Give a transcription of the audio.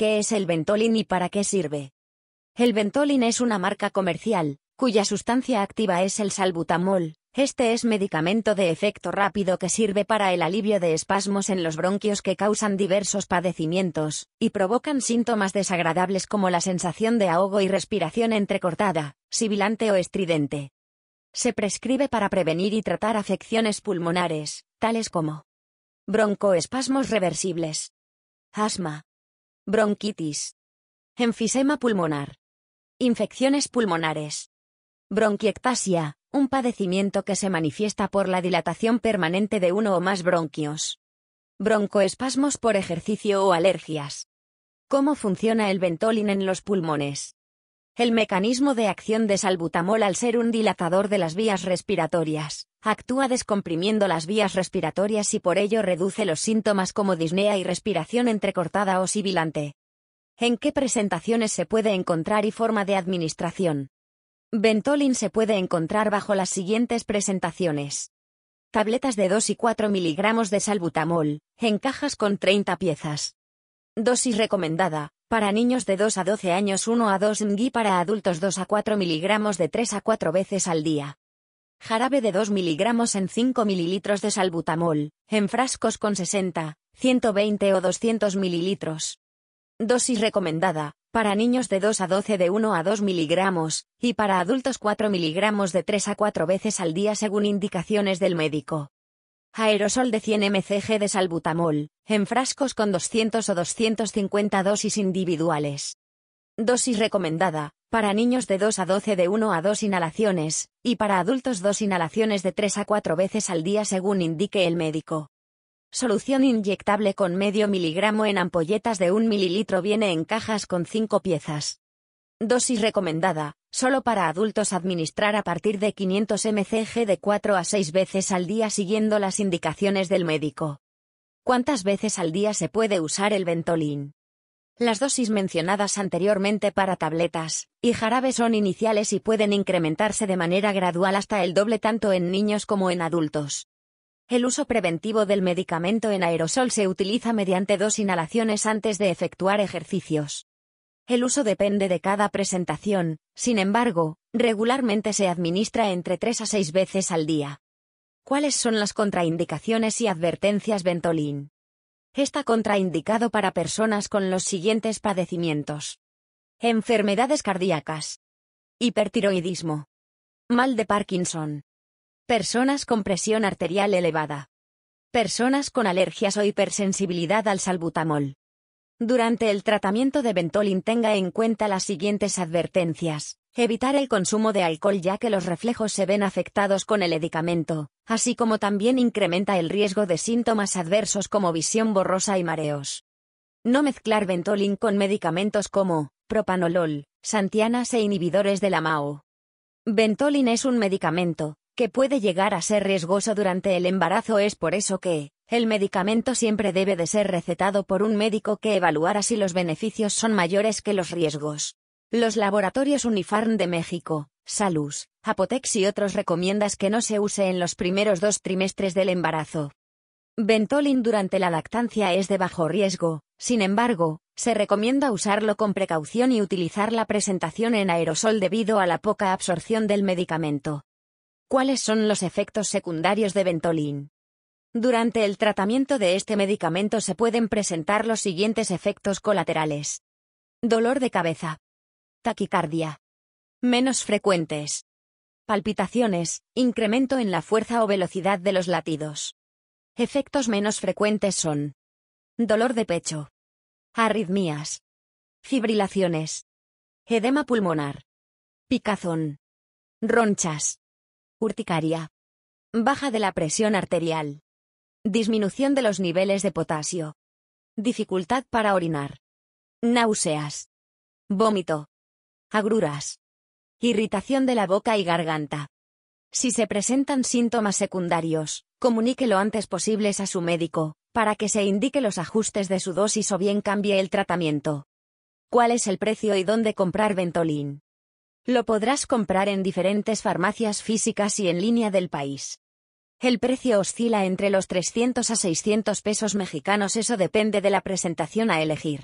¿Qué es el Ventolin y para qué sirve? El Ventolin es una marca comercial, cuya sustancia activa es el salbutamol. Este es medicamento de efecto rápido que sirve para el alivio de espasmos en los bronquios que causan diversos padecimientos, y provocan síntomas desagradables como la sensación de ahogo y respiración entrecortada, sibilante o estridente. Se prescribe para prevenir y tratar afecciones pulmonares, tales como broncoespasmos reversibles, asma, bronquitis, enfisema pulmonar, infecciones pulmonares, bronquiectasia, un padecimiento que se manifiesta por la dilatación permanente de uno o más bronquios, broncoespasmos por ejercicio o alergias. ¿Cómo funciona el Ventolin en los pulmones? El mecanismo de acción de salbutamol al ser un dilatador de las vías respiratorias, actúa descomprimiendo las vías respiratorias y por ello reduce los síntomas como disnea y respiración entrecortada o sibilante. ¿En qué presentaciones se puede encontrar y forma de administración? Ventolin se puede encontrar bajo las siguientes presentaciones. Tabletas de 2 y 4 miligramos de salbutamol, en cajas con 30 piezas. Dosis recomendada, para niños de 2 a 12 años 1 a 2 mg para adultos 2 a 4 miligramos de 3 a 4 veces al día. Jarabe de 2 miligramos en 5 mililitros de salbutamol, en frascos con 60, 120 o 200 mililitros. Dosis recomendada, para niños de 2 a 12 de 1 a 2 miligramos, y para adultos 4 miligramos de 3 a 4 veces al día según indicaciones del médico. Aerosol de 100 mcg de salbutamol, en frascos con 200 o 250 dosis individuales. Dosis recomendada, para niños de 2 a 12 de 1 a 2 inhalaciones, y para adultos 2 inhalaciones de 3 a 4 veces al día según indique el médico. Solución inyectable con medio miligramo en ampolletas de 1 mililitro viene en cajas con 5 piezas. Dosis recomendada, Solo para adultos administrar a partir de 500 mcg de 4 a 6 veces al día siguiendo las indicaciones del médico. ¿Cuántas veces al día se puede usar el Ventolin? Las dosis mencionadas anteriormente para tabletas y jarabe son iniciales y pueden incrementarse de manera gradual hasta el doble tanto en niños como en adultos. El uso preventivo del medicamento en aerosol se utiliza mediante dos inhalaciones antes de efectuar ejercicios. El uso depende de cada presentación, sin embargo, regularmente se administra entre 3 a 6 veces al día. ¿Cuáles son las contraindicaciones y advertencias Ventolin? Está contraindicado para personas con los siguientes padecimientos. Enfermedades cardíacas. Hipertiroidismo. Mal de Parkinson. Personas con presión arterial elevada. Personas con alergias o hipersensibilidad al salbutamol. Durante el tratamiento de Ventolin tenga en cuenta las siguientes advertencias. Evitar el consumo de alcohol ya que los reflejos se ven afectados con el medicamento, así como también incrementa el riesgo de síntomas adversos como visión borrosa y mareos. No mezclar Ventolin con medicamentos como propanolol, santianas e inhibidores de la MAO. Ventolin es un medicamento que puede llegar a ser riesgoso durante el embarazo, es por eso que el medicamento siempre debe de ser recetado por un médico que evaluara si los beneficios son mayores que los riesgos. Los laboratorios Unifarm de México, Salus, Apotex y otros recomiendas que no se use en los primeros dos trimestres del embarazo. Ventolin durante la lactancia es de bajo riesgo, sin embargo, se recomienda usarlo con precaución y utilizar la presentación en aerosol debido a la poca absorción del medicamento. ¿Cuáles son los efectos secundarios de Ventolin? Durante el tratamiento de este medicamento se pueden presentar los siguientes efectos colaterales. Dolor de cabeza. Taquicardia. Menos frecuentes. Palpitaciones, incremento en la fuerza o velocidad de los latidos. Efectos menos frecuentes son. Dolor de pecho. Arritmias. Fibrilaciones. Edema pulmonar. Picazón. Ronchas. Urticaria. Baja de la presión arterial. Disminución de los niveles de potasio. Dificultad para orinar. Náuseas. Vómito. Agruras. Irritación de la boca y garganta. Si se presentan síntomas secundarios, comunique lo antes posible a su médico, para que se indique los ajustes de su dosis o bien cambie el tratamiento. ¿Cuál es el precio y dónde comprar Ventolin? Lo podrás comprar en diferentes farmacias físicas y en línea del país. El precio oscila entre los 300 a 600 pesos mexicanos, eso depende de la presentación a elegir.